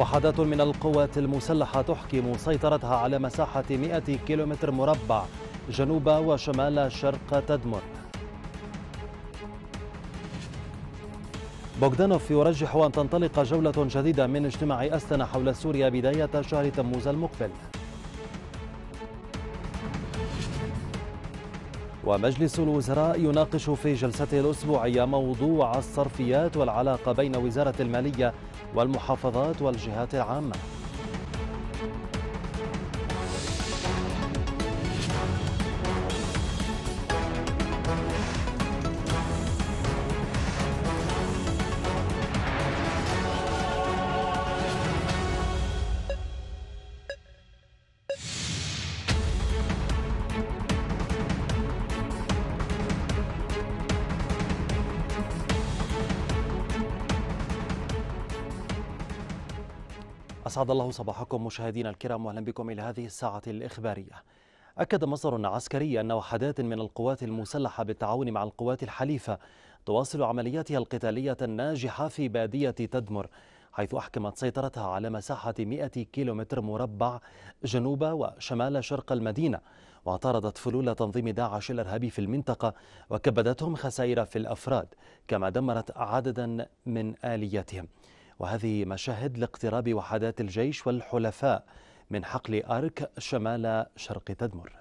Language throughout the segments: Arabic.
وحدات من القوات المسلحة تحكم سيطرتها على مساحة 100 كيلومتر مربع جنوب وشمال شرق تدمر بوغدانوف يرجح أن تنطلق جولة جديدة من اجتماع أستنا حول سوريا بداية شهر تموز المقبل ومجلس الوزراء يناقش في جلسته الأسبوعية موضوع الصرفيات والعلاقة بين وزارة المالية والمحافظات والجهات العامة أسعد الله صباحكم مشاهدينا الكرام واهلا بكم إلى هذه الساعة الإخبارية. أكد مصدر عسكري أن وحدات من القوات المسلحة بالتعاون مع القوات الحليفة تواصل عملياتها القتالية الناجحة في بادية تدمر حيث أحكمت سيطرتها على مساحة 100 كيلومتر مربع جنوب وشمال شرق المدينة واعترضت فلول تنظيم داعش الإرهابي في المنطقة وكبدتهم خسائر في الأفراد كما دمرت عددا من الياتهم. وهذه مشاهد لاقتراب وحدات الجيش والحلفاء من حقل أرك شمال شرق تدمر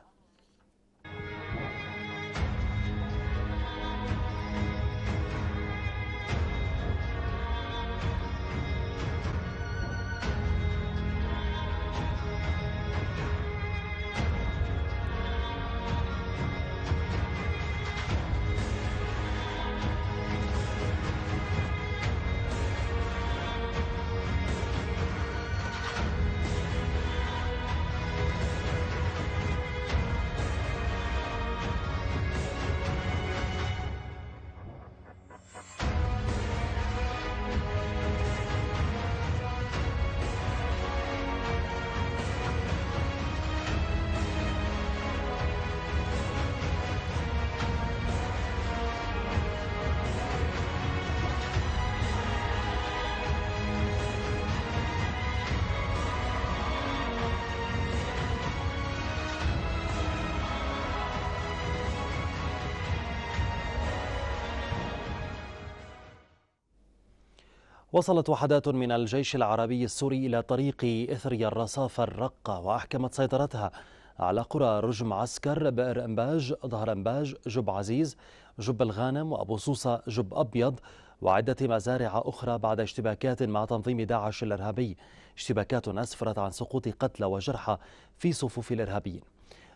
وصلت وحدات من الجيش العربي السوري إلى طريق إثريا الرصافة الرقة وأحكمت سيطرتها على قرى رجم عسكر بئر أنباج ظهر أنباج جب عزيز جب الغانم وأبو صوصة جب أبيض وعدة مزارع أخرى بعد اشتباكات مع تنظيم داعش الإرهابي اشتباكات أسفرت عن سقوط قتلى وجرحى في صفوف الإرهابيين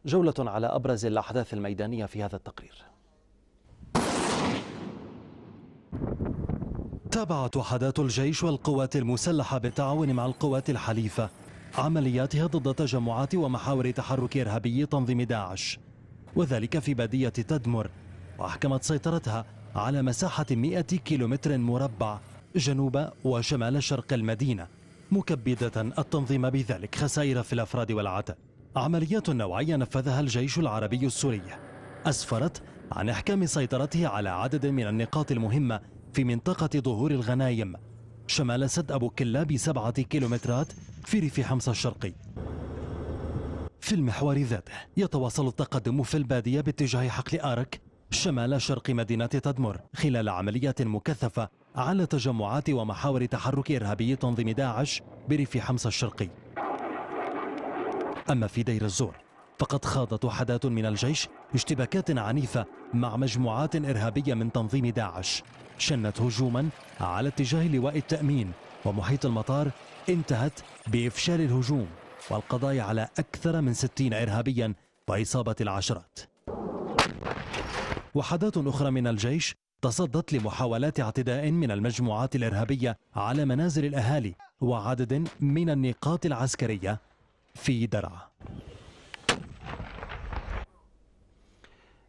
جولة على أبرز الأحداث الميدانية في هذا التقرير تابعت وحدات الجيش والقوات المسلحة بالتعاون مع القوات الحليفة عملياتها ضد تجمعات ومحاور تحرك إرهابي تنظيم داعش وذلك في بادية تدمر وأحكمت سيطرتها على مساحة 100 كيلومتر مربع جنوب وشمال شرق المدينة مكبدة التنظيم بذلك خسائر في الأفراد والعدد عمليات نوعية نفذها الجيش العربي السوري أسفرت عن إحكام سيطرته على عدد من النقاط المهمة في منطقة ظهور الغنايم شمال سد أبو كلا بسبعة كيلومترات في ريف حمص الشرقي في المحور ذاته يتواصل التقدم في البادية باتجاه حقل آرك شمال شرق مدينة تدمر خلال عمليات مكثفة على تجمعات ومحاور تحرك إرهابي تنظيم داعش بريف حمص الشرقي أما في دير الزور فقد خاضت وحدات من الجيش اشتباكات عنيفة مع مجموعات إرهابية من تنظيم داعش شنت هجوما على اتجاه لواء التأمين ومحيط المطار انتهت بإفشال الهجوم والقضاء على أكثر من 60 إرهابيا وإصابة العشرات وحدات أخرى من الجيش تصدت لمحاولات اعتداء من المجموعات الإرهابية على منازل الأهالي وعدد من النقاط العسكرية في درعا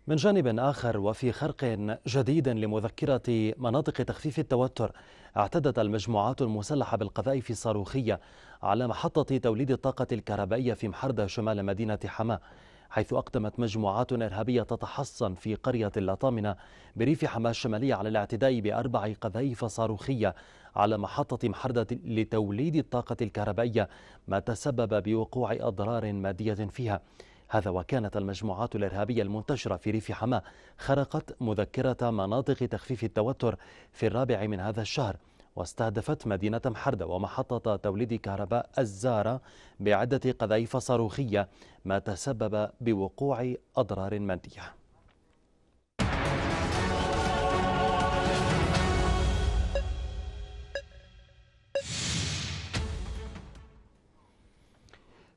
من جانب آخر وفي خرق جديد لمذكرة مناطق تخفيف التوتر اعتدت المجموعات المسلحة بالقذائف الصاروخية على محطة توليد الطاقة الكهربائية في محردة شمال مدينة حماة حيث أقدمت مجموعات إرهابية تتحصن في قرية اللطامنة بريف حماة الشمالية على الاعتداء بأربع قذائف صاروخية على محطة محردة لتوليد الطاقة الكهربائية ما تسبب بوقوع أضرار مادية فيها هذا وكانت المجموعات الإرهابية المنتشرة في ريف حماة خرقت مذكرة مناطق تخفيف التوتر في الرابع من هذا الشهر واستهدفت مدينة محردة ومحطة توليد كهرباء الزارة بعدة قذائف صاروخية ما تسبب بوقوع أضرار مادية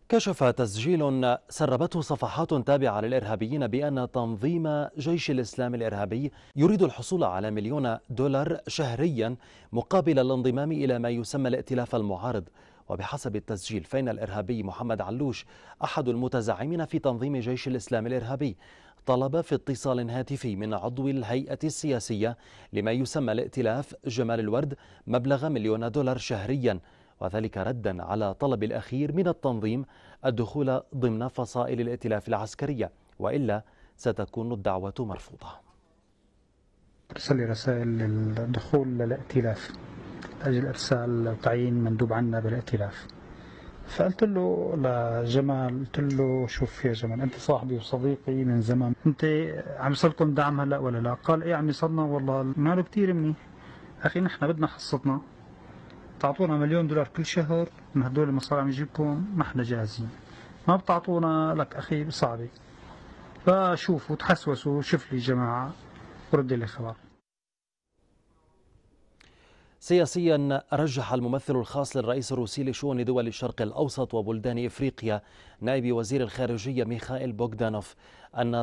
كشف تسجيل سربته صفحات تابعة للإرهابيين بأن تنظيم جيش الإسلام الإرهابي يريد الحصول على مليون دولار شهريا مقابل الانضمام إلى ما يسمى الائتلاف المعارض وبحسب التسجيل فإن الإرهابي محمد علوش أحد المتزعمين في تنظيم جيش الإسلام الإرهابي طلب في اتصال هاتفي من عضو الهيئة السياسية لما يسمى الائتلاف جمال الورد مبلغ مليون دولار شهريا وذلك ردا على طلب الأخير من التنظيم الدخول ضمن فصائل الائتلاف العسكرية وإلا ستكون الدعوة مرفوضة ترسل لي رسائل للدخول للائتلاف أجل إرسال تعيين مندوب عنا بالائتلاف فقلت له لجمال قلت له شوف يا جمال انت صاحبي وصديقي من زمان انت عم يصلكم دعم هلا ولا لا قال ايه عم يصلنا والله ماله كثير منيح اخي نحن بدنا حصتنا بتعطونا مليون دولار كل شهر من هدول المصاري عم يجيبكم ما احنا جاهزين ما بتعطونا لك اخي صعبه فشوفوا تحسوسوا شوف لي جماعه ورد لي خبر سياسيا رجح الممثل الخاص للرئيس الروسي لشؤون دول الشرق الاوسط وبلدان افريقيا نائب وزير الخارجيه ميخائيل بوغدانوف ان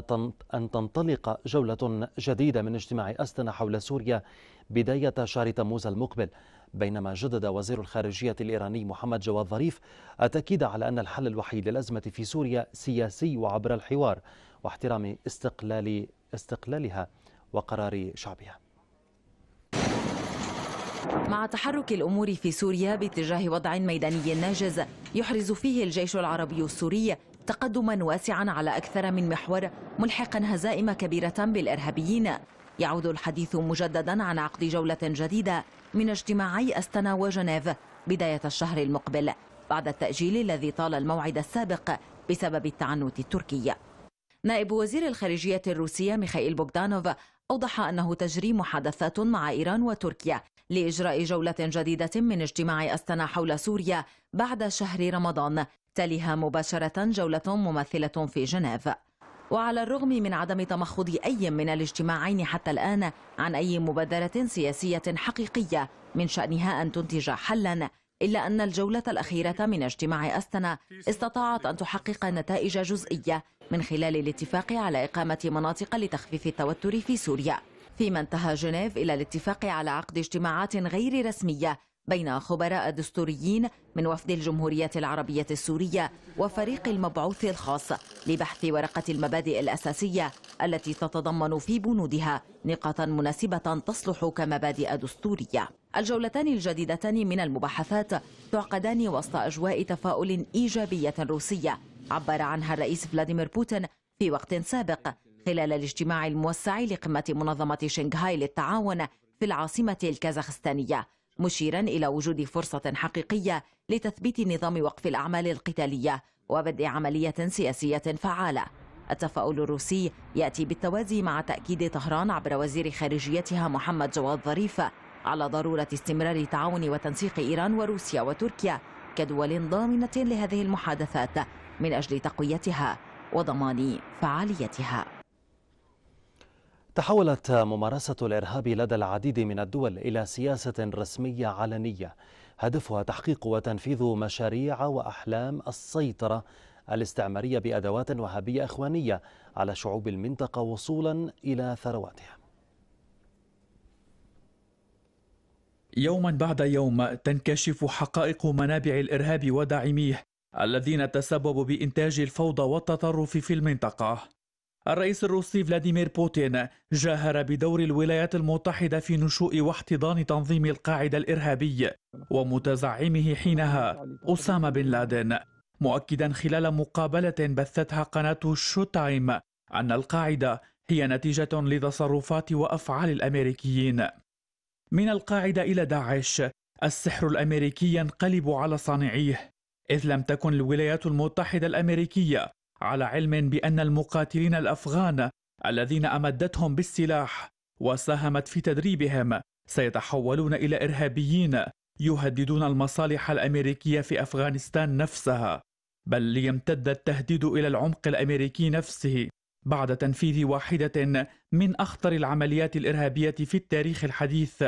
ان تنطلق جوله جديده من اجتماع استنا حول سوريا بدايه شهر تموز المقبل بينما جدد وزير الخارجية الإيراني محمد جواد ظريف التأكيد على أن الحل الوحيد للأزمة في سوريا سياسي وعبر الحوار واحترام استقلال استقلالها وقرار شعبها مع تحرك الأمور في سوريا باتجاه وضع ميداني ناجز يحرز فيه الجيش العربي السوري تقدما واسعا على أكثر من محور ملحقا هزائم كبيرة بالإرهابيين يعود الحديث مجددا عن عقد جولة جديدة من اجتماعي أستنا وجنيف بداية الشهر المقبل بعد التأجيل الذي طال الموعد السابق بسبب التعنت التركي نائب وزير الخارجية الروسية ميخائيل بوغدانوف أوضح أنه تجري محادثات مع إيران وتركيا لإجراء جولة جديدة من اجتماع أستنا حول سوريا بعد شهر رمضان تليها مباشرة جولة ممثلة في جنيف وعلى الرغم من عدم تمخض أي من الاجتماعين حتى الآن عن أي مبادرة سياسية حقيقية من شأنها أن تنتج حلاً إلا أن الجولة الأخيرة من اجتماع أستنا استطاعت أن تحقق نتائج جزئية من خلال الاتفاق على إقامة مناطق لتخفيف التوتر في سوريا فيما انتهى جنيف إلى الاتفاق على عقد اجتماعات غير رسمية بين خبراء دستوريين من وفد الجمهورية العربية السورية وفريق المبعوث الخاص لبحث ورقة المبادئ الأساسية التي تتضمن في بنودها نقاطا مناسبة تصلح كمبادئ دستورية الجولتان الجديدتان من المباحثات تعقدان وسط أجواء تفاؤل إيجابية روسية عبر عنها الرئيس فلاديمير بوتين في وقت سابق خلال الاجتماع الموسع لقمة منظمة شنغهاي للتعاون في العاصمة الكازاخستانية مشيرا إلى وجود فرصة حقيقية لتثبيت نظام وقف الأعمال القتالية وبدء عملية سياسية فعالة التفاؤل الروسي يأتي بالتوازي مع تأكيد طهران عبر وزير خارجيتها محمد جواد ظريف على ضرورة استمرار تعاون وتنسيق إيران وروسيا وتركيا كدول ضامنة لهذه المحادثات من أجل تقويتها وضمان فعاليتها تحولت ممارسة الإرهاب لدى العديد من الدول إلى سياسة رسمية علنية هدفها تحقيق وتنفيذ مشاريع وأحلام السيطرة الاستعمارية بأدوات وهابية إخوانية على شعوب المنطقة وصولا إلى ثرواتها يوما بعد يوم تنكشف حقائق منابع الإرهاب وداعميه الذين تسببوا بإنتاج الفوضى والتطرف في المنطقة الرئيس الروسي فلاديمير بوتين جاهر بدور الولايات المتحدة في نشوء واحتضان تنظيم القاعدة الإرهابي ومتزعمه حينها أسامة بن لادن مؤكدا خلال مقابلة بثتها قناة شو تايم أن القاعدة هي نتيجة لتصرفات وأفعال الأمريكيين من القاعدة إلى داعش السحر الأمريكي ينقلب على صانعيه إذ لم تكن الولايات المتحدة الأمريكية على علم بأن المقاتلين الأفغان الذين أمدتهم بالسلاح وساهمت في تدريبهم سيتحولون إلى إرهابيين يهددون المصالح الأمريكية في أفغانستان نفسها بل ليمتد التهديد إلى العمق الأمريكي نفسه بعد تنفيذ واحدة من أخطر العمليات الإرهابية في التاريخ الحديث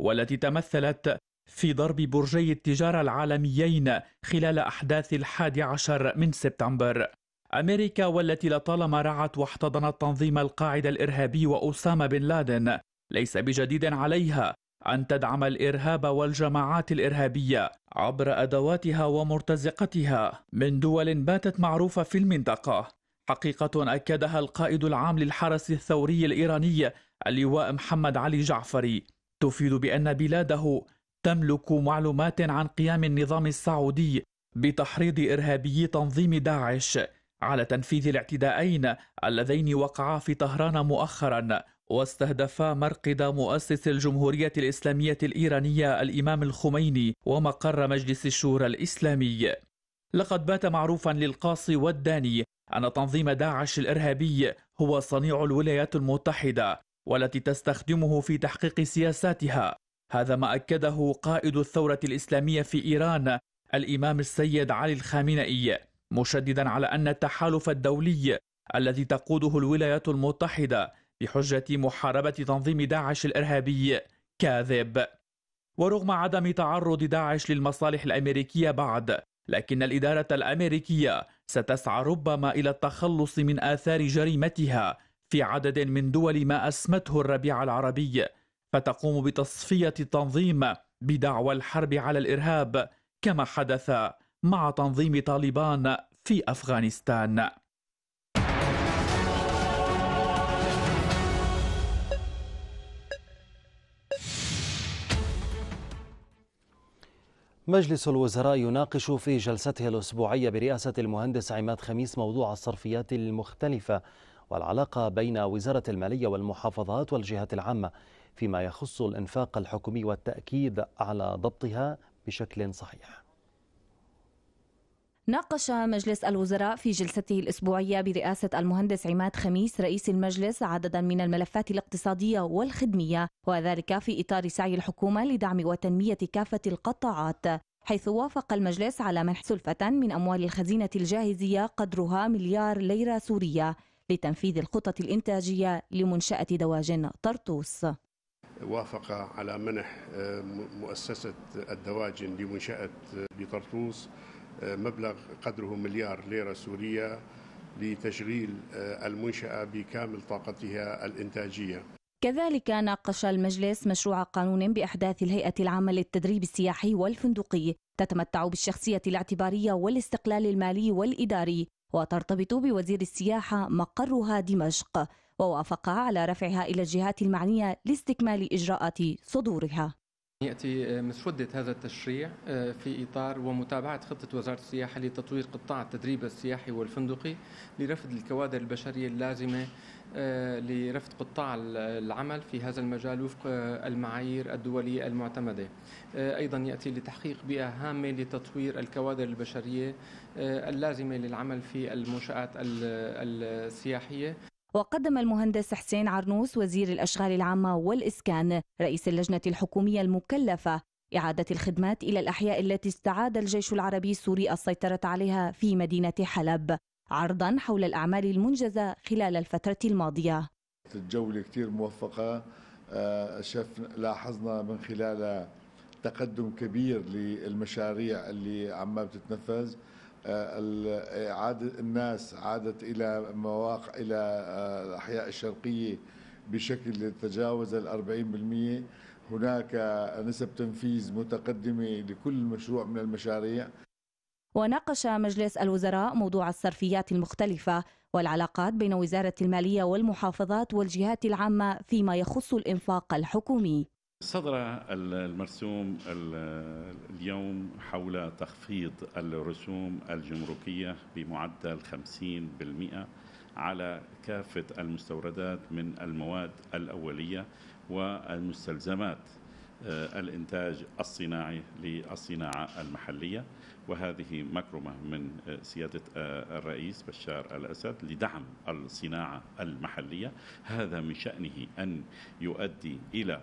والتي تمثلت في ضرب برجي التجارة العالميين خلال أحداث الحادي عشر من سبتمبر أمريكا والتي لطالما رعت واحتضنت تنظيم القاعدة الإرهابي وأسامة بن لادن ليس بجديد عليها أن تدعم الإرهاب والجماعات الإرهابية عبر أدواتها ومرتزقتها من دول باتت معروفة في المنطقة حقيقة أكدها القائد العام للحرس الثوري الإيراني اللواء محمد علي جعفري تفيد بأن بلاده تملك معلومات عن قيام النظام السعودي بتحريض إرهابي تنظيم داعش على تنفيذ الاعتداءين اللذين وقعا في طهران مؤخرا واستهدفا مرقد مؤسس الجمهورية الإسلامية الإيرانية الإمام الخميني ومقر مجلس الشورى الإسلامي لقد بات معروفا للقاصي والداني أن تنظيم داعش الإرهابي هو صنيع الولايات المتحدة والتي تستخدمه في تحقيق سياساتها هذا ما أكده قائد الثورة الإسلامية في إيران الإمام السيد علي الخامنئي مشددا على أن التحالف الدولي الذي تقوده الولايات المتحدة بحجة محاربة تنظيم داعش الإرهابي كاذب ورغم عدم تعرض داعش للمصالح الأمريكية بعد لكن الإدارة الأمريكية ستسعى ربما إلى التخلص من آثار جريمتها في عدد من دول ما أسمته الربيع العربي فتقوم بتصفية التنظيم بدعوى الحرب على الإرهاب كما حدث مع تنظيم طالبان في أفغانستان مجلس الوزراء يناقش في جلسته الأسبوعية برئاسة المهندس عماد خميس موضوع الصرفيات المختلفة والعلاقة بين وزارة المالية والمحافظات والجهات العامة فيما يخص الإنفاق الحكومي والتأكيد على ضبطها بشكل صحيح ناقش مجلس الوزراء في جلسته الأسبوعية برئاسة المهندس عماد خميس رئيس المجلس عددا من الملفات الاقتصادية والخدمية وذلك في إطار سعي الحكومة لدعم وتنمية كافة القطاعات حيث وافق المجلس على منح سلفة من أموال الخزينة الجاهزية قدرها مليار ليرة سورية لتنفيذ الخطط الإنتاجية لمنشأة دواجن طرطوس وافق على منح آه، مؤسسة الدواجن لمنشأة بطرطوس آه، مبلغ قدره مليار ليرة سورية لتشغيل آه، المنشأة بكامل طاقتها الإنتاجية كذلك ناقش المجلس مشروع قانون بإحداث الهيئة العامة للتدريب السياحي والفندقي تتمتع بالشخصية الاعتبارية والاستقلال المالي والإداري وترتبط بوزير السياحة مقرها دمشق ووافق على رفعها إلى الجهات المعنية لاستكمال إجراءات صدورها يأتي مسودة آه، هذا التشريع آه، في إطار ومتابعة خطة وزارة السياحة لتطوير قطاع التدريب السياحي والفندقي لرفد الكوادر البشرية اللازمة آه، لرفد قطاع العمل في هذا المجال وفق المعايير الدولية المعتمدة أيضا يأتي لتحقيق بيئة هامة لتطوير الكوادر البشرية اللازمة للعمل في المنشآت السياحية وقدم المهندس حسين عرنوس وزير الأشغال العامة والإسكان رئيس اللجنة الحكومية المكلفة إعادة الخدمات إلى الأحياء التي استعاد الجيش العربي السوري السيطرة عليها في مدينة حلب عرضا حول الأعمال المنجزة خلال الفترة الماضية الجولة كثير موفقة آه، شفنا لاحظنا من خلال تقدم كبير للمشاريع اللي عم بتتنفذ عادة الناس عادت إلى مواقع إلى الأحياء آه، الشرقية بشكل تجاوز الأربعين 40% هناك نسب تنفيذ متقدمة لكل مشروع من المشاريع وناقش مجلس الوزراء موضوع الصرفيات المختلفة والعلاقات بين وزارة المالية والمحافظات والجهات العامة فيما يخص الإنفاق الحكومي صدر المرسوم اليوم حول تخفيض الرسوم الجمركية بمعدل 50% على كافة المستوردات من المواد الأولية والمستلزمات آه، الإنتاج الصناعي للصناعة المحلية وهذه مكرمة من آه، سيادة آه، الرئيس بشار الأسد لدعم الصناعة المحلية هذا من شأنه أن يؤدي إلى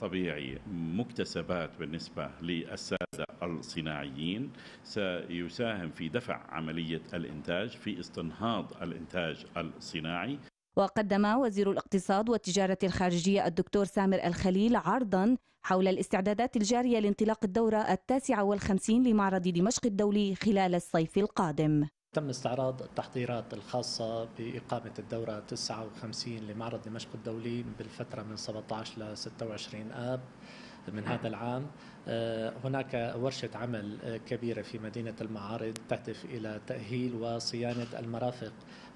طبيعي مكتسبات بالنسبة للسادة الصناعيين سيساهم في دفع عملية الإنتاج في استنهاض الإنتاج الصناعي وقدم وزير الاقتصاد والتجارة الخارجية الدكتور سامر الخليل عرضا حول الاستعدادات الجارية لانطلاق الدورة التاسعة والخمسين لمعرض دمشق الدولي خلال الصيف القادم تم استعراض التحضيرات الخاصة بإقامة الدورة 59 لمعرض دمشق الدولي بالفترة من 17 ل 26 آب من هذا العام آه، هناك ورشة عمل آه، كبيرة في مدينة المعارض تهدف إلى تأهيل وصيانة المرافق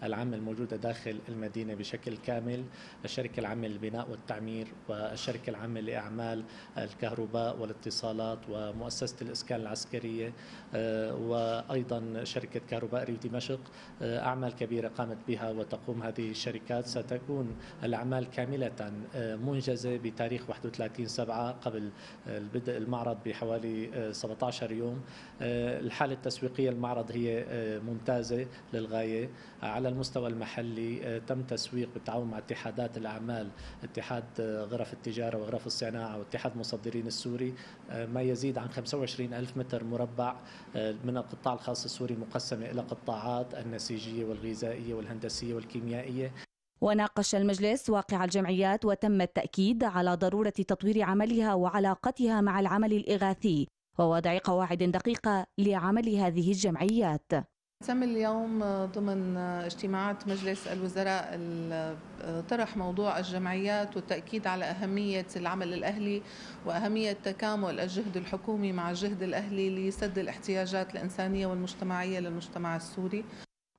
العامة الموجودة داخل المدينة بشكل كامل الشركة العامة للبناء والتعمير والشركة العامة لأعمال الكهرباء والاتصالات ومؤسسة الإسكان العسكرية آه، وأيضا شركة كهرباء ريف دمشق آه، أعمال كبيرة قامت بها وتقوم هذه الشركات ستكون الأعمال كاملة آه، منجزة بتاريخ 31 سبعة قبل بدء المعرض بحوالي 17 يوم الحالة التسويقية المعرض هي ممتازة للغاية على المستوى المحلي آه، تم تسويق بالتعاون مع اتحادات الأعمال اتحاد آه، غرف التجارة وغرف الصناعة واتحاد مصدرين السوري آه، ما يزيد عن 25 ألف متر مربع من القطاع الخاص السوري مقسمة إلى قطاعات النسيجية والغذائية والهندسية والكيميائية وناقش المجلس واقع الجمعيات وتم التأكيد على ضرورة تطوير عملها وعلاقتها مع العمل الإغاثي ووضع قواعد دقيقة لعمل هذه الجمعيات سم اليوم ضمن اجتماعات مجلس الوزراء طرح موضوع الجمعيات والتأكيد على أهمية العمل الأهلي وأهمية تكامل الجهد الحكومي مع الجهد الأهلي لسد الاحتياجات الإنسانية والمجتمعية للمجتمع السوري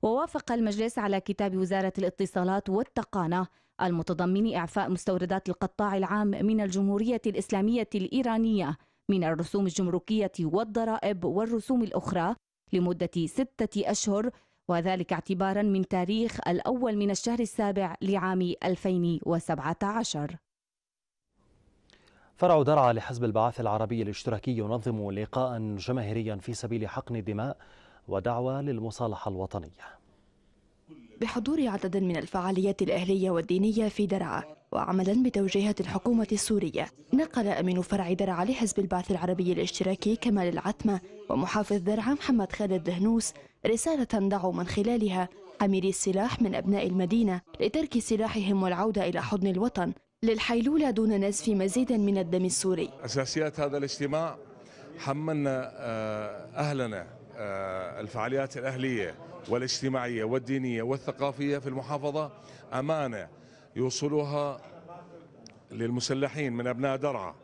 ووافق المجلس على كتاب وزارة الاتصالات والتقانة المتضمن إعفاء مستوردات القطاع العام من الجمهورية الإسلامية الإيرانية من الرسوم الجمركية والضرائب والرسوم الأخرى لمدة ستة أشهر وذلك اعتبارا من تاريخ الأول من الشهر السابع لعام 2017 فرع درعا لحزب البعث العربي الاشتراكي ينظم لقاء جماهيريا في سبيل حقن الدماء ودعوة للمصالحة الوطنية بحضور عدد من الفعاليات الأهلية والدينية في درعا وعملا بتوجيهة الحكومة السورية نقل أمين فرع درعا لحزب البعث العربي الاشتراكي كمال العتمة ومحافظ درعا محمد خالد دهنوس رسالة دعوا من خلالها حاملي السلاح من أبناء المدينة لترك سلاحهم والعودة إلى حضن الوطن للحيلولة دون نزف مزيد من الدم السوري أساسيات هذا الاجتماع حملنا آه، أهلنا آه، الفعاليات الأهلية والاجتماعية والدينية والثقافية في المحافظة أمانة يوصلوها للمسلحين من أبناء درعا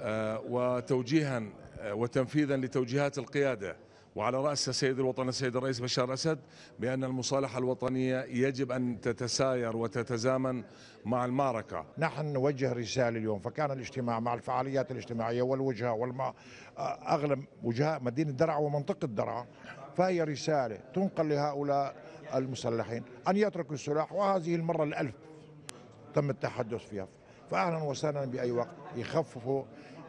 آه، وتوجيها آه، وتنفيذا لتوجيهات القيادة وعلى رأسها سيد الوطن السيد الرئيس بشار الأسد بأن المصالحة الوطنية يجب أن تتساير وتتزامن مع المعركة نحن نوجه رسالة اليوم فكان الاجتماع مع الفعاليات الاجتماعية والوجهة والما آه، أغلب وجهاء مدينة درعا ومنطقة درعا فهي رسالة تنقل لهؤلاء المسلحين أن يتركوا السلاح وهذه المرة الألف تم التحدث فيها فاهلا وسهلا باي وقت يخففوا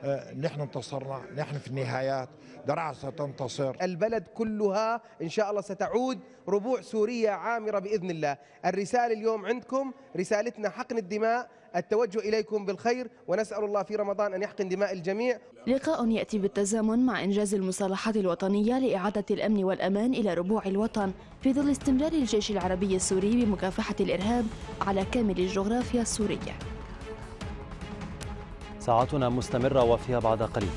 آه، نحن انتصرنا نحن في النهايات درعا ستنتصر البلد كلها إن شاء الله ستعود ربوع سورية عامرة بإذن الله الرسالة اليوم عندكم رسالتنا حقن الدماء التوجه إليكم بالخير ونسأل الله في رمضان أن يحقن دماء الجميع لقاء يأتي بالتزامن مع إنجاز المصالحات الوطنية لإعادة الأمن والأمان إلى ربوع الوطن في ظل استمرار الجيش العربي السوري بمكافحة الإرهاب على كامل الجغرافيا السورية ساعتنا مستمرة وفيها بعد قليل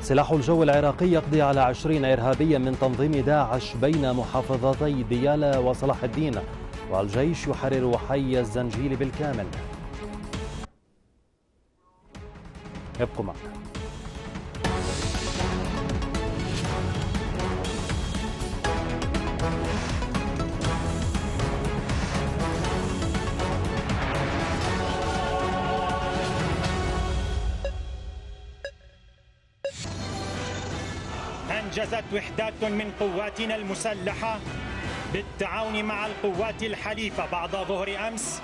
سلاح الجو العراقي يقضي على عشرين إرهابيا من تنظيم داعش بين محافظتي ديالا وصلاح الدين والجيش يحرر حي الزنجيل بالكامل ابقوا معنا أنجزت وحدات من قواتنا المسلحة بالتعاون مع القوات الحليفة بعد ظهر أمس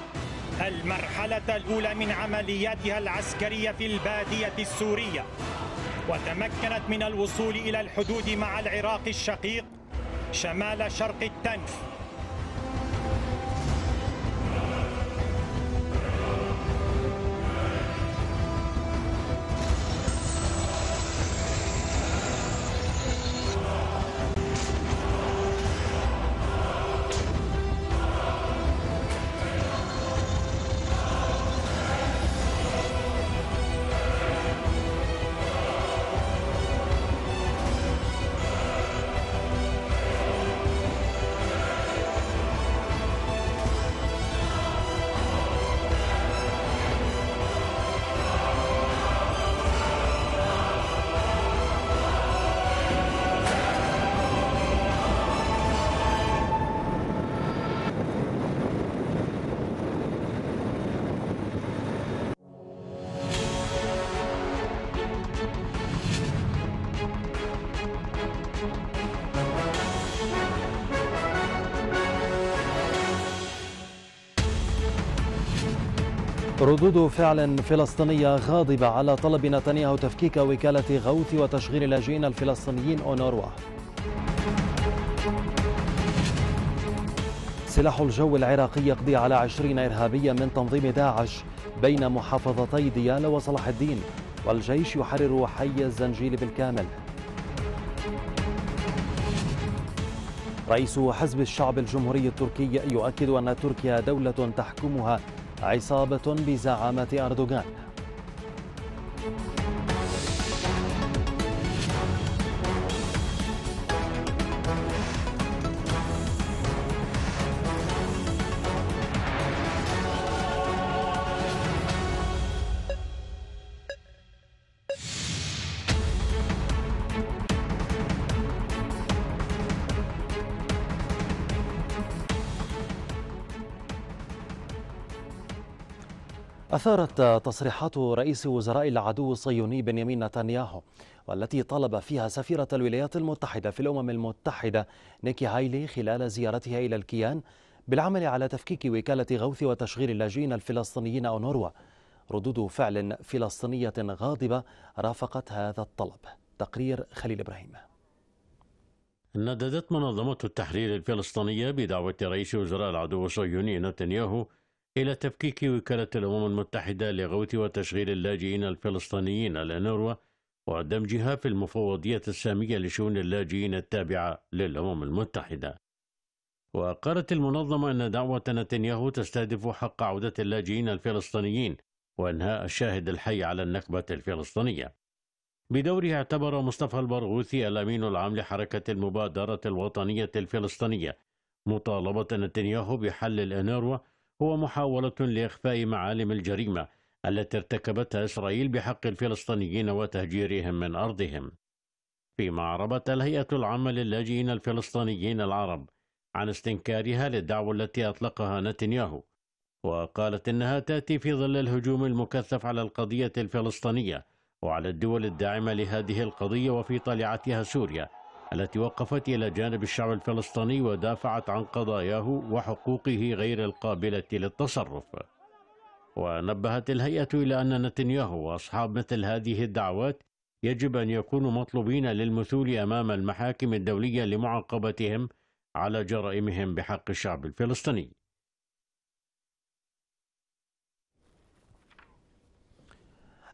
المرحلة الأولى من عملياتها العسكرية في البادية السورية وتمكنت من الوصول إلى الحدود مع العراق الشقيق شمال شرق التنف ردود فعل فلسطينية غاضبة على طلب نتنياهو تفكيك وكالة غوث وتشغيل اللاجئين الفلسطينيين أونروا سلاح الجو العراقي يقضي على عشرين إرهابيا من تنظيم داعش بين محافظتي ديالى وصلاح الدين والجيش يحرر حي الزنجيل بالكامل رئيس حزب الشعب الجمهوري التركي يؤكد أن تركيا دولة تحكمها عصابة بزعامة أردوغان أثارت تصريحات رئيس وزراء العدو الصهيوني بنيامين نتنياهو والتي طلب فيها سفيرة الولايات المتحدة في الأمم المتحدة نيكي هايلي خلال زيارتها إلى الكيان بالعمل على تفكيك وكالة غوث وتشغيل اللاجئين الفلسطينيين أونروا ردود فعل فلسطينية غاضبة رافقت هذا الطلب تقرير خليل إبراهيم نددت منظمة التحرير الفلسطينية بدعوة رئيس وزراء العدو الصهيوني نتنياهو إلى تفكيك وكالة الأمم المتحدة لغوث وتشغيل اللاجئين الفلسطينيين الأنوروا ودمجها في المفوضية السامية لشؤون اللاجئين التابعة للأمم المتحدة وقالت المنظمة أن دعوة نتنياهو تستهدف حق عودة اللاجئين الفلسطينيين وإنهاء الشاهد الحي على النكبة الفلسطينية بدوره اعتبر مصطفى البرغوثي الأمين العام لحركة المبادرة الوطنية الفلسطينية مطالبة نتنياهو بحل الأنوروا هو محاولة لإخفاء معالم الجريمة التي ارتكبتها إسرائيل بحق الفلسطينيين وتهجيرهم من أرضهم فيما عربت الهيئة العامة للاجئين الفلسطينيين العرب عن استنكارها للدعوة التي أطلقها نتنياهو وقالت إنها تأتي في ظل الهجوم المكثف على القضية الفلسطينية وعلى الدول الداعمة لهذه القضية وفي طليعتها سوريا التي وقفت إلى جانب الشعب الفلسطيني ودافعت عن قضاياه وحقوقه غير القابلة للتصرف ونبهت الهيئة إلى أن نتنياهو وأصحاب مثل هذه الدعوات يجب أن يكونوا مطلوبين للمثول أمام المحاكم الدولية لمعاقبتهم على جرائمهم بحق الشعب الفلسطيني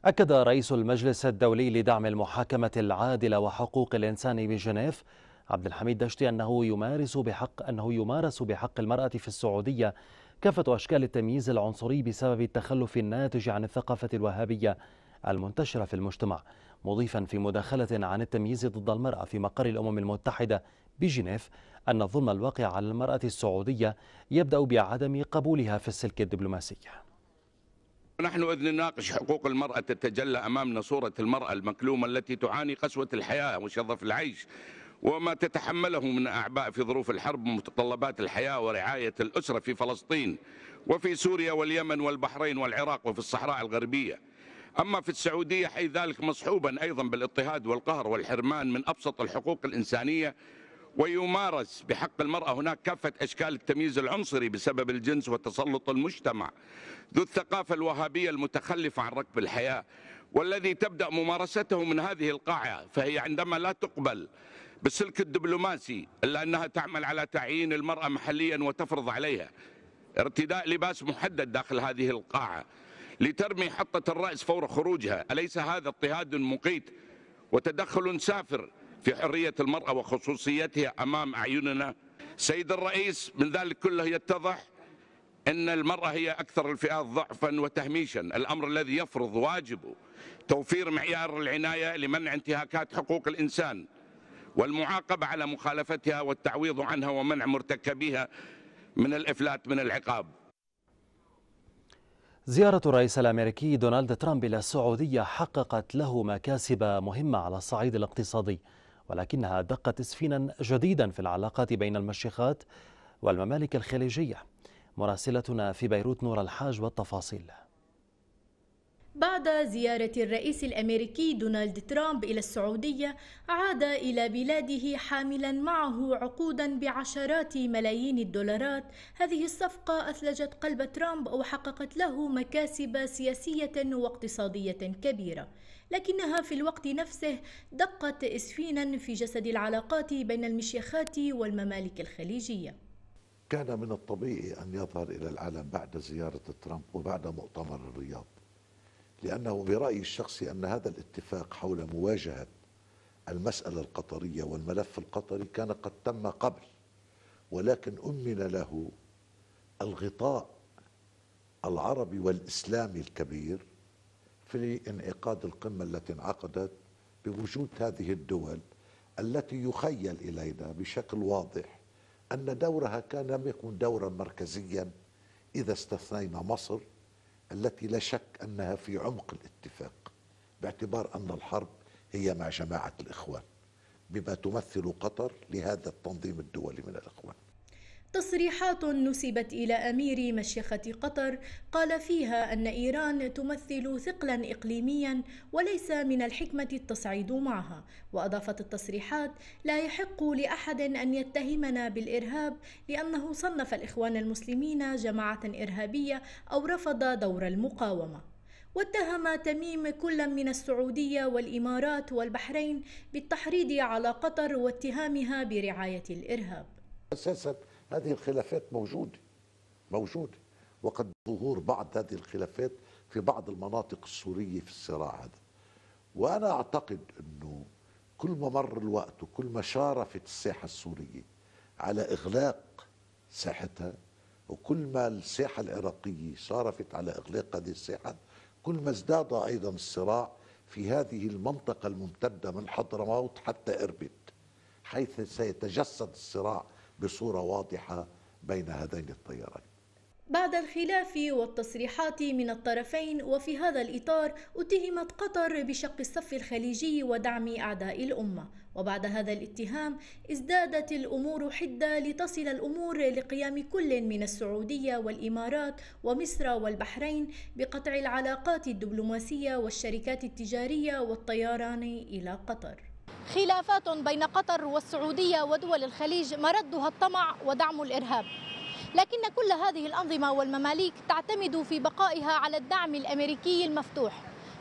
أكد رئيس المجلس الدولي لدعم المحاكمة العادلة وحقوق الإنسان بجنيف عبد الحميد دشتي أنه يمارس بحق أنه يمارس بحق المرأة في السعودية كافة أشكال التمييز العنصري بسبب التخلف الناتج عن الثقافة الوهابية المنتشرة في المجتمع مضيفا في مداخلة عن التمييز ضد المرأة في مقر الأمم المتحدة بجنيف أن الظلم الواقع على المرأة السعودية يبدأ بعدم قبولها في السلك الدبلوماسي نحن إذ نناقش حقوق المرأة تتجلى أمامنا صورة المرأة المكلومة التي تعاني قسوة الحياة وشظف العيش وما تتحمله من أعباء في ظروف الحرب ومتطلبات الحياة ورعاية الأسرة في فلسطين وفي سوريا واليمن والبحرين والعراق وفي الصحراء الغربية أما في السعودية حيث ذلك مصحوبا أيضا بالاضطهاد والقهر والحرمان من أبسط الحقوق الإنسانية ويمارس بحق المرأة هناك كافة أشكال التمييز العنصري بسبب الجنس وتسلط المجتمع ذو الثقافة الوهابية المتخلفة عن ركب الحياة والذي تبدأ ممارسته من هذه القاعة فهي عندما لا تقبل بالسلك الدبلوماسي إلا أنها تعمل على تعيين المرأة محليا وتفرض عليها ارتداء لباس محدد داخل هذه القاعة لترمي حطة الرأس فور خروجها أليس هذا اضطهاد مقيت وتدخل سافر في حرية المرأة وخصوصيتها أمام أعيننا سيد الرئيس من ذلك كله يتضح أن المرأة هي أكثر الفئات ضعفا وتهميشا الأمر الذي يفرض واجبه توفير معيار العناية لمنع انتهاكات حقوق الإنسان والمعاقبة على مخالفتها والتعويض عنها ومنع مرتكبيها من الإفلات من العقاب زيارة الرئيس الأمريكي دونالد ترامب إلى السعودية حققت له مكاسب مهمة على الصعيد الاقتصادي ولكنها دقت سفينا جديدا في العلاقات بين المشيخات والممالك الخليجية مراسلتنا في بيروت نور الحاج والتفاصيل بعد زيارة الرئيس الأمريكي دونالد ترامب إلى السعودية عاد إلى بلاده حاملا معه عقودا بعشرات ملايين الدولارات هذه الصفقة أثلجت قلب ترامب وحققت له مكاسب سياسية واقتصادية كبيرة لكنها في الوقت نفسه دقت إسفينا في جسد العلاقات بين المشيخات والممالك الخليجية كان من الطبيعي أن يظهر إلى العالم بعد زيارة ترامب وبعد مؤتمر الرياض لأنه برأيي الشخصي أن هذا الاتفاق حول مواجهة المسألة القطرية والملف القطري كان قد تم قبل ولكن أمن له الغطاء العربي والإسلامي الكبير في انعقاد القمة التي انعقدت بوجود هذه الدول التي يخيل إلينا بشكل واضح أن دورها كان لم يكن دورا مركزيا إذا استثنينا مصر التي لا شك أنها في عمق الاتفاق باعتبار أن الحرب هي مع جماعة الإخوان بما تمثل قطر لهذا التنظيم الدولي من الإخوان تصريحات نسبت إلى أمير مشيخة قطر قال فيها أن إيران تمثل ثقلا إقليميا وليس من الحكمة التصعيد معها وأضافت التصريحات لا يحق لأحد أن يتهمنا بالإرهاب لأنه صنف الإخوان المسلمين جماعة إرهابية أو رفض دور المقاومة واتهم تميم كل من السعودية والإمارات والبحرين بالتحريض على قطر واتهامها برعاية الإرهاب هذه الخلافات موجودة موجودة وقد ظهور بعض هذه الخلافات في بعض المناطق السورية في الصراع هذا وأنا أعتقد أنه كل ما مر الوقت وكل ما شارفت الساحة السورية على إغلاق ساحتها وكل ما الساحة العراقية شارفت على إغلاق هذه الساحة كل ما ازداد أيضا الصراع في هذه المنطقة الممتدة من حضرموت حتى إربد حيث سيتجسد الصراع بصوره واضحه بين هذين الطيارين بعد الخلاف والتصريحات من الطرفين وفي هذا الإطار اتهمت قطر بشق الصف الخليجي ودعم أعداء الأمة وبعد هذا الاتهام ازدادت الأمور حدة لتصل الأمور لقيام كل من السعودية والإمارات ومصر والبحرين بقطع العلاقات الدبلوماسية والشركات التجارية والطيران إلى قطر خلافات بين قطر والسعودية ودول الخليج مردها الطمع ودعم الإرهاب لكن كل هذه الأنظمة والمماليك تعتمد في بقائها على الدعم الأمريكي المفتوح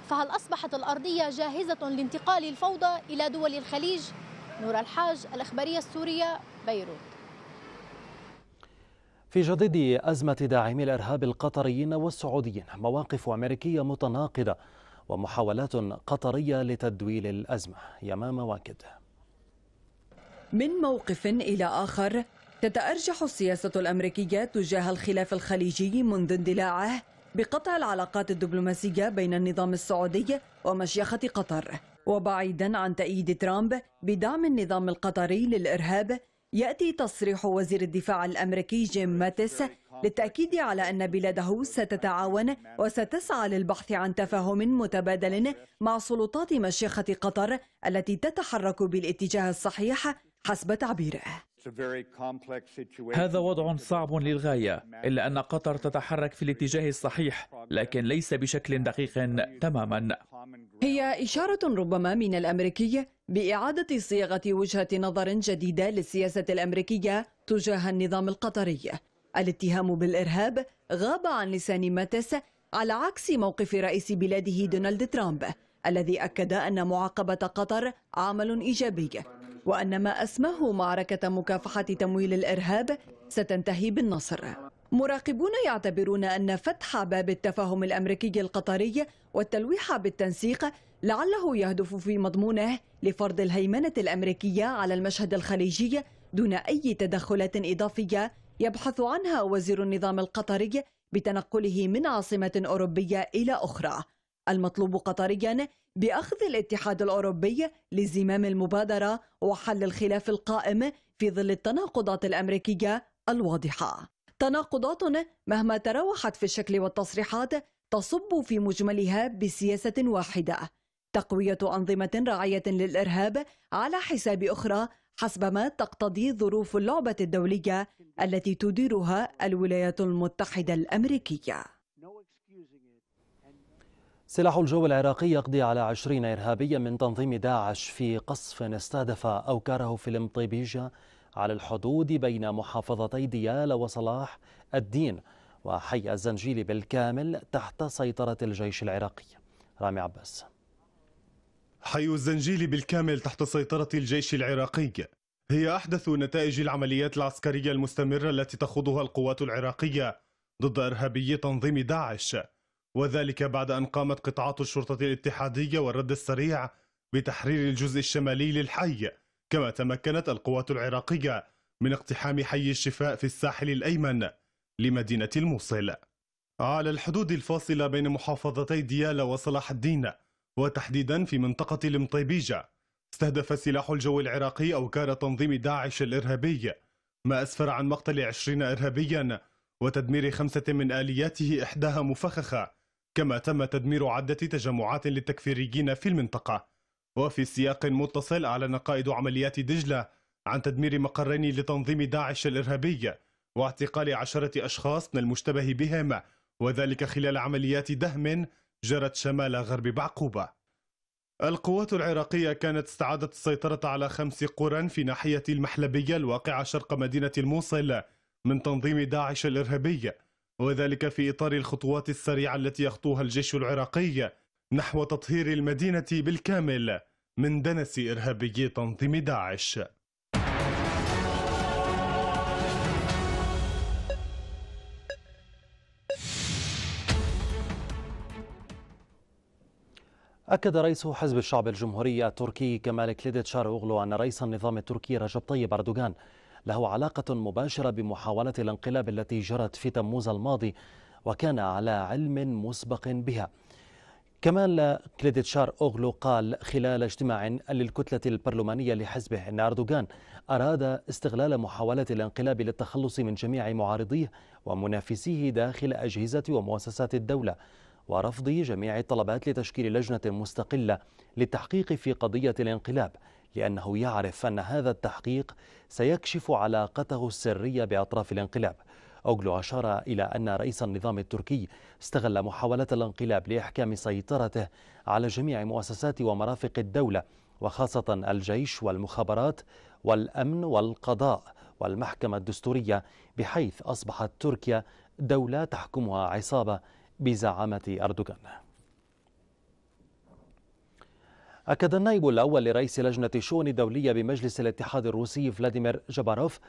فهل أصبحت الأرضية جاهزة لانتقال الفوضى إلى دول الخليج؟ نور الحاج الإخبارية السورية بيروت في جديد أزمة داعمي الإرهاب القطريين والسعوديين مواقف أمريكية متناقضة ومحاولات قطرية لتدويل الأزمة يمام واكد من موقف إلى آخر تتأرجح السياسة الأمريكية تجاه الخلاف الخليجي منذ اندلاعه بقطع العلاقات الدبلوماسية بين النظام السعودي ومشيخة قطر وبعيدا عن تأييد ترامب بدعم النظام القطري للإرهاب يأتي تصريح وزير الدفاع الأمريكي جيم ماتس للتأكيد على أن بلاده ستتعاون وستسعى للبحث عن تفاهم متبادل مع سلطات مشيخة قطر التي تتحرك بالاتجاه الصحيح حسب تعبيره هذا وضع صعب للغاية إلا أن قطر تتحرك في الاتجاه الصحيح لكن ليس بشكل دقيق تماما هي إشارة ربما من الأمريكي بإعادة صياغة وجهة نظر جديدة للسياسة الأمريكية تجاه النظام القطري الاتهام بالإرهاب غاب عن لسان ماتس على عكس موقف رئيس بلاده دونالد ترامب الذي أكد أن معاقبة قطر عمل إيجابي وأن ما أسماه معركة مكافحة تمويل الإرهاب ستنتهي بالنصر مراقبون يعتبرون أن فتح باب التفاهم الأمريكي القطري والتلويح بالتنسيق لعله يهدف في مضمونه لفرض الهيمنة الأمريكية على المشهد الخليجي دون أي تدخلات إضافية يبحث عنها وزير النظام القطري بتنقله من عاصمة أوروبية إلى أخرى المطلوب قطريا بأخذ الاتحاد الأوروبي لزمام المبادرة وحل الخلاف القائم في ظل التناقضات الأمريكية الواضحة تناقضات مهما تراوحت في الشكل والتصريحات تصب في مجملها بسياسة واحدة تقوية أنظمة راعية للإرهاب على حساب أخرى حسب ما تقتضي ظروف اللعبة الدولية التي تديرها الولايات المتحدة الأمريكية سلاح الجو العراقي يقضي على عشرين إرهابيا من تنظيم داعش في قصف استهدف أوكاره في المطيبيجة على الحدود بين محافظتي ديالى وصلاح الدين وحي الزنجيل بالكامل تحت سيطرة الجيش العراقي رامي عباس حي الزنجيل بالكامل تحت سيطرة الجيش العراقي هي أحدث نتائج العمليات العسكرية المستمرة التي تخوضها القوات العراقية ضد إرهابي تنظيم داعش وذلك بعد أن قامت قطاعات الشرطة الاتحادية والرد السريع بتحرير الجزء الشمالي للحي كما تمكنت القوات العراقية من اقتحام حي الشفاء في الساحل الأيمن لمدينة الموصل على الحدود الفاصلة بين محافظتي ديالى وصلاح الدين وتحديدا في منطقة المطيبيجة استهدف سلاح الجو العراقي أوكار تنظيم داعش الإرهابي ما أسفر عن مقتل عشرين إرهابيا وتدمير خمسة من آلياته إحداها مفخخة كما تم تدمير عدة تجمعات للتكفيريين في المنطقة وفي سياق متصل أعلن قائد عمليات دجلة عن تدمير مقرين لتنظيم داعش الإرهابي واعتقال عشرة أشخاص من المشتبه بهم وذلك خلال عمليات دهم جرت شمال غرب بعقوبة القوات العراقية كانت استعادت السيطرة على خمس قرى في ناحية المحلبية الواقعة شرق مدينة الموصل من تنظيم داعش الإرهابي وذلك في إطار الخطوات السريعة التي يخطوها الجيش العراقي نحو تطهير المدينة بالكامل من دنس إرهابي تنظيم داعش أكد رئيس حزب الشعب الجمهوري التركي كمال كليدتشار أوغلو أن رئيس النظام التركي رجب طيب أردوغان له علاقة مباشرة بمحاولة الانقلاب التي جرت في تموز الماضي وكان على علم مسبق بها كمال كليدتشار أوغلو قال خلال اجتماع للكتلة البرلمانية لحزبه أن أردوغان أراد استغلال محاولة الانقلاب للتخلص من جميع معارضيه ومنافسيه داخل أجهزة ومؤسسات الدولة ورفض جميع الطلبات لتشكيل لجنة مستقلة للتحقيق في قضية الانقلاب لأنه يعرف أن هذا التحقيق سيكشف علاقته السرية بأطراف الانقلاب أوغلو أشار إلى أن رئيس النظام التركي استغل محاولة الانقلاب لإحكام سيطرته على جميع مؤسسات ومرافق الدولة وخاصة الجيش والمخابرات والأمن والقضاء والمحكمة الدستورية بحيث أصبحت تركيا دولة تحكمها عصابة بزعامة أردوغان أكد النائب الأول لرئيس لجنة الشؤون الدولية بمجلس الاتحاد الروسي فلاديمير جباروف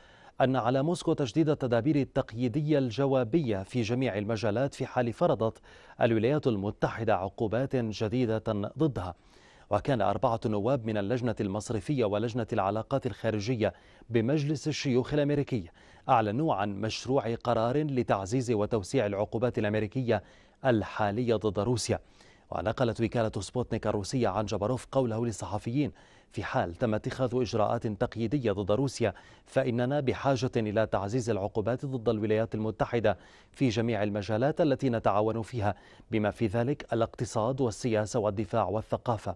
أن على موسكو تجديد التدابير التقييدية الجوابية في جميع المجالات في حال فرضت الولايات المتحدة عقوبات جديدة ضدها وكان أربعة نواب من اللجنة المصرفية ولجنة العلاقات الخارجية بمجلس الشيوخ الأمريكي أعلنوا عن مشروع قرار لتعزيز وتوسيع العقوبات الأمريكية الحالية ضد روسيا ونقلت وكالة سبوتنيك الروسية عن جبروف قوله للصحفيين في حال تم اتخاذ إجراءات تقييدية ضد روسيا فإننا بحاجة إلى تعزيز العقوبات ضد الولايات المتحدة في جميع المجالات التي نتعاون فيها بما في ذلك الاقتصاد والسياسة والدفاع والثقافة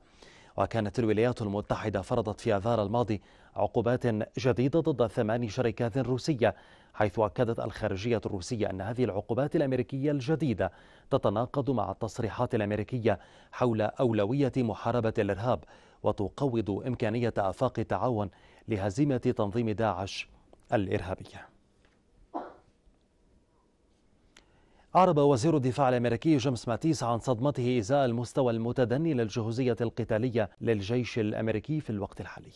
وكانت الولايات المتحدة فرضت في آذار الماضي عقوبات جديدة ضد ثمان شركات روسية حيث أكدت الخارجية الروسية أن هذه العقوبات الأمريكية الجديدة تتناقض مع التصريحات الأمريكية حول أولوية محاربة الإرهاب وتقوض إمكانية آفاق تعاون لهزيمة تنظيم داعش الإرهابية أعرب وزير الدفاع الأمريكي جيمس ماتيس عن صدمته إزاء المستوى المتدني للجهوزية القتالية للجيش الأمريكي في الوقت الحالي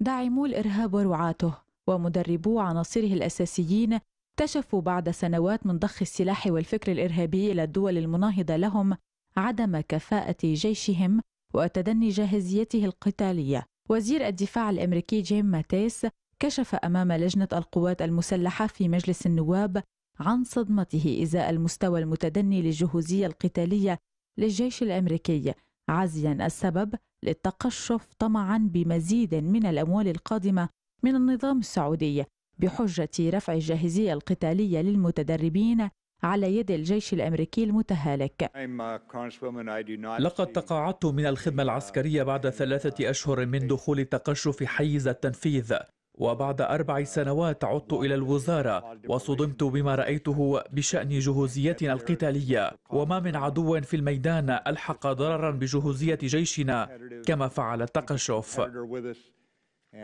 داعمو الإرهاب ورعاته ومدربو عناصره الأساسيين اكتشفوا بعد سنوات من ضخ السلاح والفكر الإرهابي إلى الدول المناهضة لهم عدم كفاءة جيشهم وتدني جاهزيته القتالية وزير الدفاع الأمريكي جيم ماتيس كشف أمام لجنة القوات المسلحة في مجلس النواب عن صدمته إزاء المستوى المتدني للجهوزية القتالية للجيش الأمريكي عزيا السبب للتقشف طمعا بمزيد من الأموال القادمة من النظام السعودي بحجة رفع الجاهزية القتالية للمتدربين على يد الجيش الامريكي المتهالك. لقد تقاعدت من الخدمه العسكريه بعد ثلاثه اشهر من دخول تقشف حيز التنفيذ. وبعد أربع سنوات عدت إلى الوزارة وصدمت بما رأيته بشأن جهوزيتنا القتالية وما من عدو في الميدان ألحق ضررا بجهوزية جيشنا كما فعل التقشف Uh,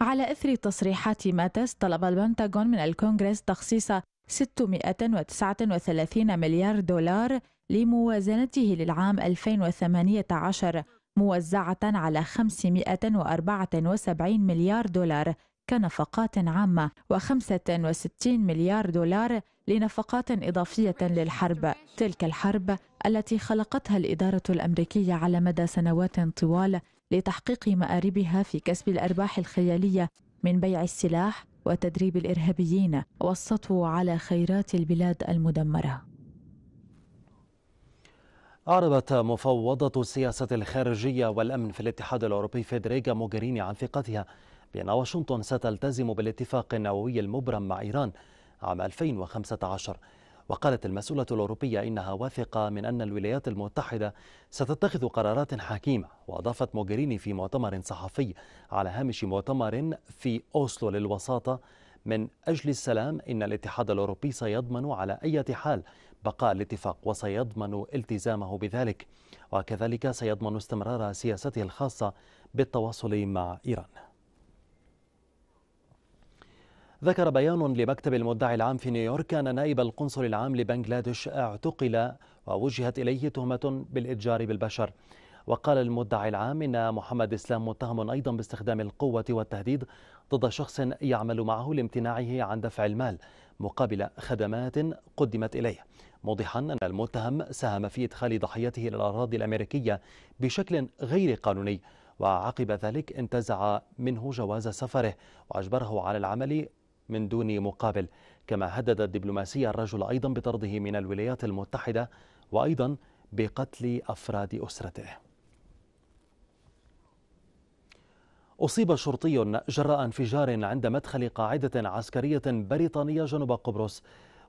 على إثر تصريحات ماتس طلب البنتاغون من الكونغرس تخصيص 639 مليار دولار لموازنته للعام 2018 موزعة على 574 مليار دولار كنفقات عامة و65 مليار دولار لنفقات إضافية للحرب تلك الحرب التي خلقتها الإدارة الأمريكية على مدى سنوات طوال لتحقيق مآربها في كسب الأرباح الخيالية من بيع السلاح وتدريب الإرهابيين والسطو على خيرات البلاد المدمرة أعربت مفوضة السياسة الخارجية والأمن في الاتحاد الأوروبي فيدريجا موغريني عن ثقتها بأن واشنطن ستلتزم بالاتفاق النووي المبرم مع إيران عام 2015 وقالت المسؤولة الأوروبية إنها واثقة من أن الولايات المتحدة ستتخذ قرارات حكيمة وأضافت موغريني في مؤتمر صحفي على هامش مؤتمر في أوسلو للوساطة من أجل السلام إن الاتحاد الأوروبي سيضمن على أي حال بقاء الاتفاق وسيضمن التزامه بذلك وكذلك سيضمن استمرار سياسته الخاصة بالتواصل مع إيران ذكر بيان لمكتب المدعي العام في نيويورك أن نائب القنصل العام لبنغلاديش اعتقل ووجهت إليه تهمة بالإتجار بالبشر وقال المدعي العام إن محمد إسلام متهم أيضا باستخدام القوة والتهديد ضد شخص يعمل معه لامتناعه عن دفع المال مقابل خدمات قدمت إليه موضحا أن المتهم ساهم في إدخال ضحيته إلى الأراضي الأمريكية بشكل غير قانوني وعقب ذلك انتزع منه جواز سفره وأجبره على العمل من دون مقابل كما هدد الدبلوماسي الرجل أيضا بطرده من الولايات المتحدة وأيضا بقتل أفراد أسرته أصيب شرطي جراء انفجار عند مدخل قاعدة عسكرية بريطانية جنوب قبرص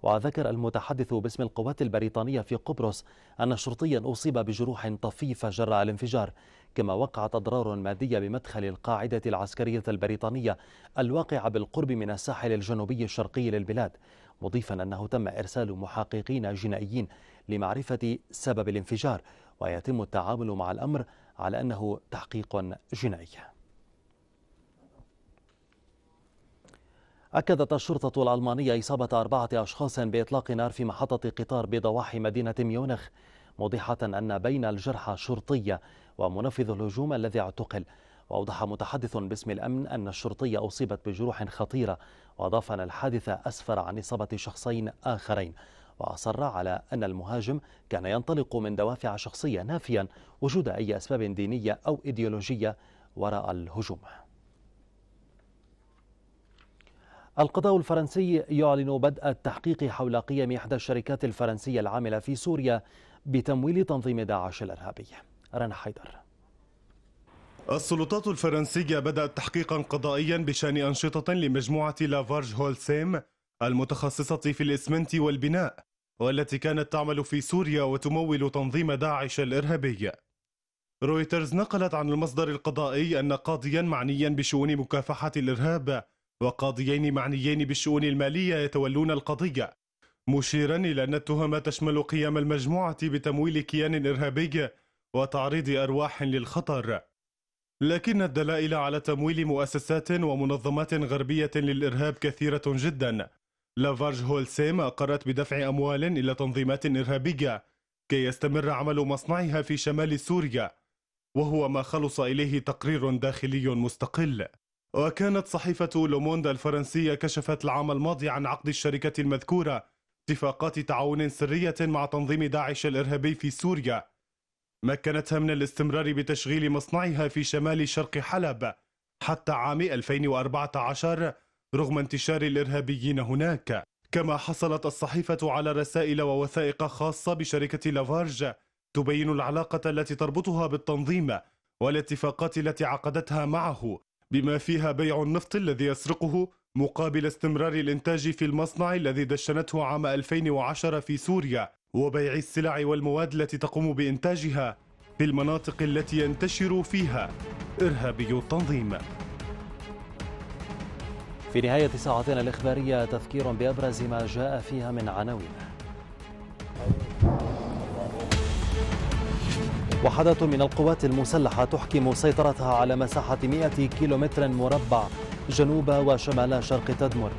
وذكر المتحدث باسم القوات البريطانية في قبرص أن شرطيا أصيب بجروح طفيفة جراء الانفجار كما وقعت أضرار مادية بمدخل القاعدة العسكرية البريطانية الواقعة بالقرب من الساحل الجنوبي الشرقي للبلاد مضيفا أنه تم إرسال محققين جنائيين لمعرفة سبب الانفجار ويتم التعامل مع الأمر على أنه تحقيق جنائي أكدت الشرطة الألمانية إصابة أربعة أشخاص بإطلاق نار في محطة قطار بضواحي مدينة ميونخ موضحة أن بين الجرحى شرطية ومنفذ الهجوم الذي اعتقل وأوضح متحدث باسم الأمن أن الشرطية أصيبت بجروح خطيرة وأضاف أن الحادث أسفر عن إصابة شخصين آخرين وأصر على أن المهاجم كان ينطلق من دوافع شخصية نافيا وجود أي أسباب دينية أو إيديولوجية وراء الهجوم القضاء الفرنسي يعلن بدء التحقيق حول قيم إحدى الشركات الفرنسية العاملة في سوريا بتمويل تنظيم داعش الإرهابي رنا حيدر السلطات الفرنسية بدأت تحقيقا قضائيا بشأن أنشطة لمجموعة لافارج هولسيم المتخصصة في الإسمنت والبناء والتي كانت تعمل في سوريا وتمول تنظيم داعش الإرهابي رويترز نقلت عن المصدر القضائي أن قاضيا معنيا بشؤون مكافحة الإرهاب وقاضيين معنيين بالشؤون المالية يتولون القضية مشيرا إلى أن التهم تشمل قيام المجموعة بتمويل كيان إرهابي وتعريض أرواح للخطر لكن الدلائل على تمويل مؤسسات ومنظمات غربية للإرهاب كثيرة جدا لافارج هولسيم أقرت بدفع أموال إلى تنظيمات إرهابية كي يستمر عمل مصنعها في شمال سوريا وهو ما خلص إليه تقرير داخلي مستقل وكانت صحيفة لوموند الفرنسية كشفت العام الماضي عن عقد الشركة المذكورة اتفاقات تعاون سرية مع تنظيم داعش الإرهابي في سوريا مكنتها من الاستمرار بتشغيل مصنعها في شمال شرق حلب حتى عام 2014 رغم انتشار الإرهابيين هناك كما حصلت الصحيفة على رسائل ووثائق خاصة بشركة لافارج تبين العلاقة التي تربطها بالتنظيم والاتفاقات التي عقدتها معه بما فيها بيع النفط الذي يسرقه مقابل استمرار الإنتاج في المصنع الذي دشنته عام 2010 في سوريا وبيع السلع والمواد التي تقوم بإنتاجها في المناطق التي ينتشر فيها إرهابي التنظيم في نهاية ساعتنا الإخبارية تذكير بأبرز ما جاء فيها من عناوين وحدة من القوات المسلحة تحكم سيطرتها على مساحة 100 كيلومتر مربع جنوب وشمال شرق تدمر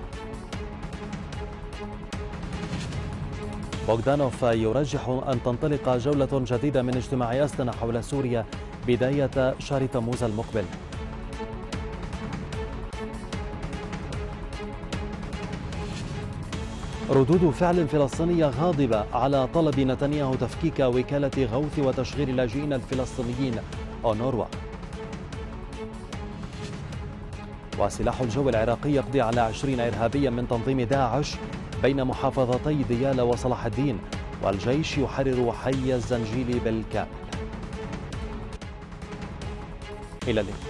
بوغدانوف يرجح أن تنطلق جولة جديدة من اجتماع أستنا حول سوريا بداية شهر تموز المقبل ردود فعل فلسطينية غاضبة على طلب نتنياهو تفكيك وكالة غوث وتشغيل اللاجئين الفلسطينيين أونروا وسلاح الجو العراقي يقضي على 20 إرهابيا من تنظيم داعش بين محافظتي ديالى وصلاح الدين والجيش يحرر حي الزنجيل بالكامل إلى اللقاء